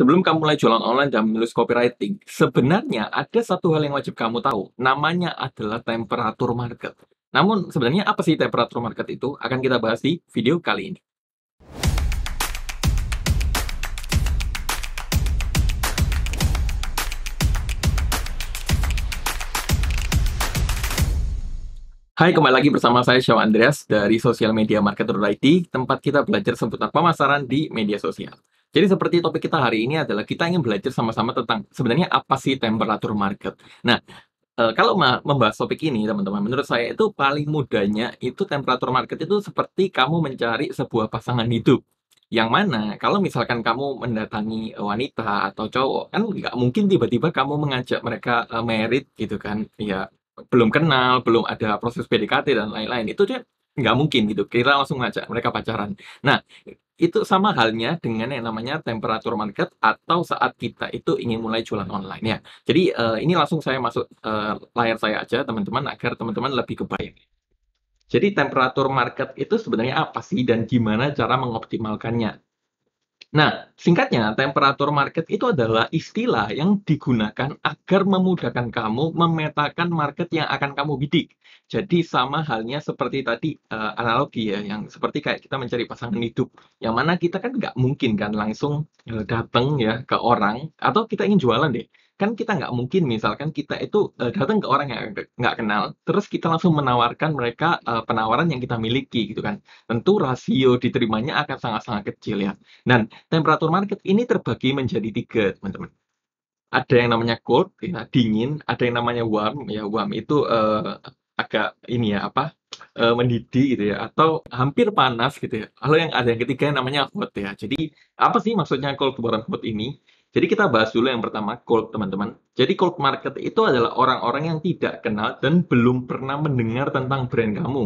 Sebelum kamu mulai jualan online dan menulis copywriting, sebenarnya ada satu hal yang wajib kamu tahu. Namanya adalah temperatur market. Namun, sebenarnya apa sih temperatur market itu? Akan kita bahas di video kali ini. Hai, kembali lagi bersama saya Syaw Andreas dari Social Media Marketer IT, tempat kita belajar seputar pemasaran di media sosial. Jadi seperti topik kita hari ini adalah kita ingin belajar sama-sama tentang sebenarnya apa sih temperatur market. Nah, eh, kalau membahas topik ini teman-teman, menurut saya itu paling mudahnya itu temperatur market itu seperti kamu mencari sebuah pasangan hidup. Yang mana kalau misalkan kamu mendatangi eh, wanita atau cowok kan nggak mungkin tiba-tiba kamu mengajak mereka eh, merit gitu kan, ya belum kenal, belum ada proses PDKT dan lain-lain itu dia nggak mungkin gitu. Kira langsung ngajak mereka pacaran. Nah, itu sama halnya dengan yang namanya temperatur market atau saat kita itu ingin mulai jualan online ya. Jadi uh, ini langsung saya masuk uh, layar saya aja teman-teman agar teman-teman lebih kebayang. Jadi temperatur market itu sebenarnya apa sih dan gimana cara mengoptimalkannya? Nah, singkatnya, temperatur market itu adalah istilah yang digunakan agar memudahkan kamu memetakan market yang akan kamu bidik. Jadi sama halnya seperti tadi uh, analogi ya, yang seperti kayak kita mencari pasangan hidup, yang mana kita kan nggak mungkin kan langsung uh, eh, datang ya ke orang, atau kita ingin jualan deh, kan kita nggak mungkin misalkan kita itu uh, datang ke orang yang nggak kenal terus kita langsung menawarkan mereka uh, penawaran yang kita miliki gitu kan tentu rasio diterimanya akan sangat-sangat kecil ya dan temperatur market ini terbagi menjadi tiga teman-teman ada yang namanya cold ya, dingin ada yang namanya warm ya warm itu uh, agak ini ya apa uh, mendidih gitu ya atau hampir panas gitu ya lalu yang ada yang ketiga yang namanya hot ya jadi apa sih maksudnya cold warm hot ini jadi kita bahas dulu yang pertama cold teman-teman. Jadi cold market itu adalah orang-orang yang tidak kenal dan belum pernah mendengar tentang brand kamu.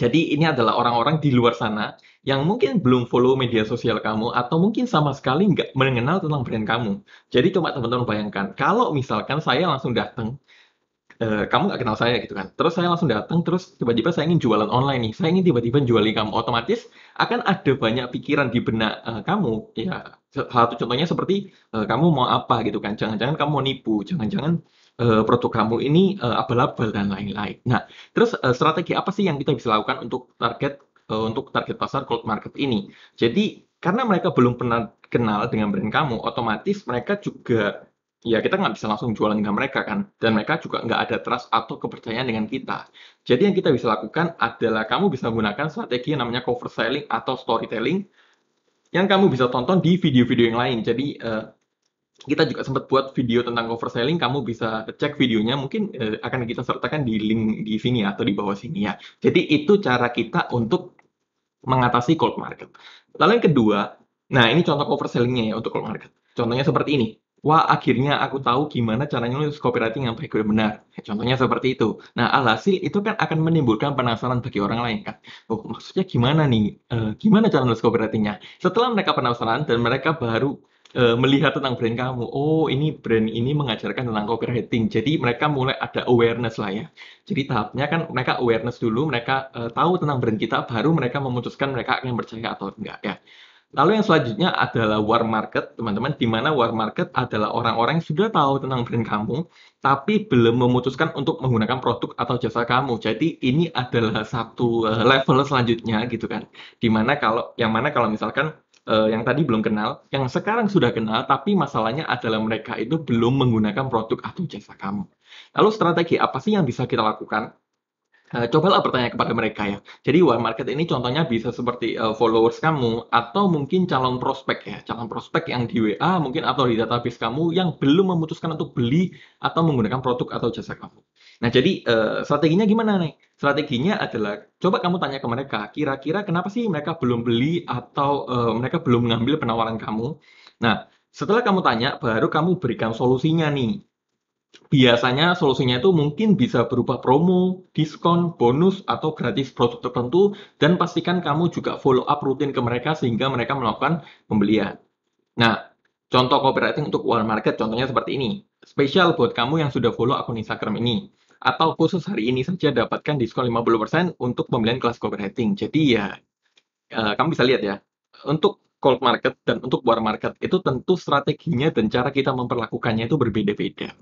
Jadi ini adalah orang-orang di luar sana yang mungkin belum follow media sosial kamu atau mungkin sama sekali nggak mengenal tentang brand kamu. Jadi coba teman-teman bayangkan, kalau misalkan saya langsung datang, e, eh, kamu nggak kenal saya gitu kan, terus saya langsung datang, terus tiba-tiba saya ingin jualan online nih, saya ingin tiba-tiba jualin kamu, otomatis akan ada banyak pikiran di benak e, kamu, ya satu contohnya seperti uh, kamu mau apa gitu kan. Jangan-jangan kamu mau nipu, jangan-jangan uh, produk kamu ini uh, abal-abal dan lain-lain. Nah, terus uh, strategi apa sih yang kita bisa lakukan untuk target uh, untuk target pasar cold market ini? Jadi karena mereka belum pernah kenal dengan brand kamu, otomatis mereka juga ya kita nggak bisa langsung jualan dengan mereka kan dan mereka juga nggak ada trust atau kepercayaan dengan kita jadi yang kita bisa lakukan adalah kamu bisa menggunakan strategi yang namanya cover selling atau storytelling yang kamu bisa tonton di video-video yang lain. Jadi uh, kita juga sempat buat video tentang cover selling, kamu bisa cek videonya, mungkin uh, akan kita sertakan di link di sini atau di bawah sini ya. Jadi itu cara kita untuk mengatasi cold market. Lalu yang kedua, nah ini contoh cover sellingnya ya untuk cold market. Contohnya seperti ini wah akhirnya aku tahu gimana caranya nulis copywriting yang baik dan benar. Contohnya seperti itu. Nah, alhasil itu kan akan menimbulkan penasaran bagi orang lain kan. Oh, maksudnya gimana nih? E, gimana cara nulis copywritingnya? Setelah mereka penasaran dan mereka baru e, melihat tentang brand kamu. Oh, ini brand ini mengajarkan tentang copywriting. Jadi mereka mulai ada awareness lah ya. Jadi tahapnya kan mereka awareness dulu, mereka e, tahu tentang brand kita, baru mereka memutuskan mereka akan percaya atau enggak ya. Lalu yang selanjutnya adalah war market, teman-teman, di mana war market adalah orang-orang yang sudah tahu tentang brand kamu, tapi belum memutuskan untuk menggunakan produk atau jasa kamu. Jadi ini adalah satu eh, level selanjutnya gitu kan. Dimana kalau yang mana kalau misalkan uh, yang tadi belum kenal, yang sekarang sudah kenal, tapi masalahnya adalah mereka itu belum menggunakan produk atau jasa kamu. Lalu strategi apa sih yang bisa kita lakukan? Eh, cobalah bertanya kepada mereka ya. Jadi warm market ini contohnya bisa seperti uh, followers kamu atau mungkin calon prospek ya, calon prospek yang di WA mungkin atau di database kamu yang belum memutuskan untuk beli atau menggunakan produk atau jasa kamu. Nah jadi uh, strateginya gimana nih? Strateginya adalah coba kamu tanya ke mereka, kira-kira kenapa sih mereka belum beli atau uh, mereka belum mengambil penawaran kamu? Nah setelah kamu tanya, baru kamu berikan solusinya nih biasanya solusinya itu mungkin bisa berupa promo, diskon, bonus, atau gratis produk tertentu, dan pastikan kamu juga follow up rutin ke mereka sehingga mereka melakukan pembelian. Nah, contoh copywriting untuk one market contohnya seperti ini. Spesial buat kamu yang sudah follow akun Instagram ini. Atau khusus hari ini saja dapatkan diskon 50% untuk pembelian kelas copywriting. Jadi ya, eh, kamu bisa lihat ya. Untuk cold market dan untuk war market itu tentu strateginya dan cara kita memperlakukannya itu berbeda-beda.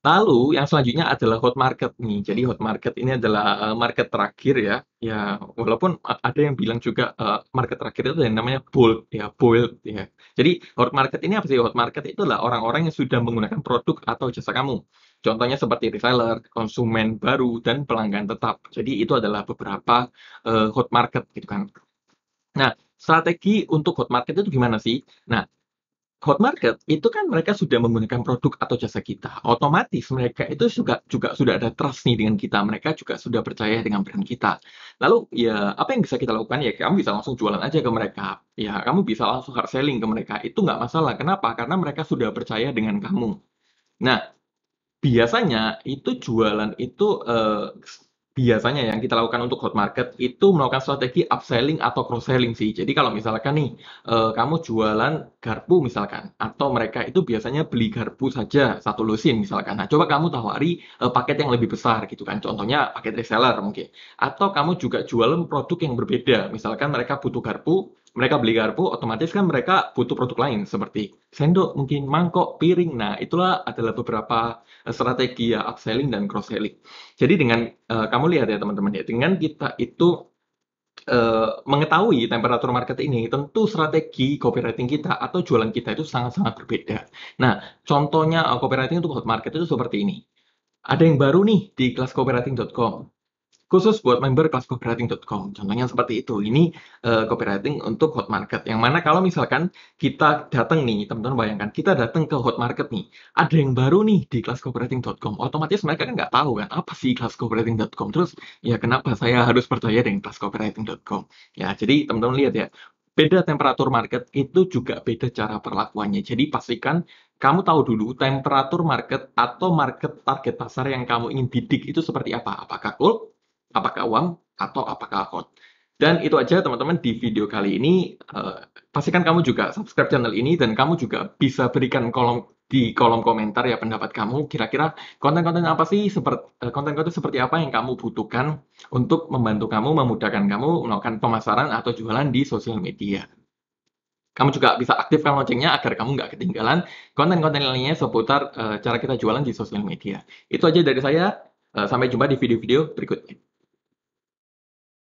Lalu yang selanjutnya adalah hot market nih. Jadi hot market ini adalah eh, market terakhir ya. Ya, walaupun ada yang bilang juga uh, market terakhir itu yang namanya bull ya, bull ya. Jadi hot market ini apa sih? Hot market itu adalah orang-orang yang sudah menggunakan produk atau jasa kamu. Contohnya seperti reseller, konsumen baru dan pelanggan tetap. Jadi itu adalah beberapa uh, hot market gitu kan. Nah, strategi untuk hot market itu gimana sih? Nah, hot market itu kan mereka sudah menggunakan produk atau jasa kita. Otomatis mereka itu juga juga sudah ada trust nih dengan kita. Mereka juga sudah percaya dengan brand kita. Lalu ya apa yang bisa kita lakukan ya kamu bisa langsung jualan aja ke mereka. Ya kamu bisa langsung hard selling ke mereka. Itu nggak masalah. Kenapa? Karena mereka sudah percaya dengan kamu. Nah biasanya itu jualan itu uh, biasanya yang kita lakukan untuk hot market itu melakukan strategi upselling atau cross selling sih. Jadi kalau misalkan nih eh, kamu jualan garpu misalkan atau mereka itu biasanya beli garpu saja satu lusin misalkan. Nah, coba kamu tawari eh, paket yang lebih besar gitu kan. Contohnya paket reseller mungkin. Atau kamu juga jualan produk yang berbeda. Misalkan mereka butuh garpu, mereka beli garpu, otomatis kan mereka butuh produk lain seperti sendok, mungkin mangkok, piring. Nah, itulah adalah beberapa eh, strategi ya upselling dan cross selling. Jadi dengan uh, kamu lihat ya teman-teman ya, dengan kita itu uh, mengetahui temperatur market ini, tentu strategi copywriting kita atau jualan kita itu sangat-sangat berbeda. Nah, contohnya uh, copywriting untuk hot market itu seperti ini. Ada yang baru nih di kelas copywriting.com khusus buat member kelas copywriting.com. Contohnya seperti itu. Ini uh, copywriting untuk hot market. Yang mana kalau misalkan kita datang nih, teman-teman bayangkan kita datang ke hot market nih, ada yang baru nih di kelas copywriting.com. Otomatis mereka kan nggak tahu kan apa sih kelas copywriting.com. Terus ya kenapa saya harus percaya dengan kelas copywriting.com? Ya, jadi teman-teman lihat ya, beda temperatur market itu juga beda cara perlakuannya. Jadi pastikan kamu tahu dulu temperatur market atau market target pasar yang kamu ingin bidik itu seperti apa. Apakah cold, apakah uang atau apakah akun. Dan itu aja teman-teman di video kali ini. Uh, pastikan kamu juga subscribe channel ini dan kamu juga bisa berikan kolom di kolom komentar ya pendapat kamu kira-kira konten-konten apa sih seperti eh, konten-konten seperti apa yang kamu butuhkan untuk membantu kamu memudahkan kamu melakukan pemasaran atau jualan di sosial media. Kamu juga bisa aktifkan loncengnya agar kamu nggak ketinggalan konten-konten lainnya seputar uh, cara kita jualan di sosial media. Itu aja dari saya. Uh, sampai jumpa di video-video berikutnya.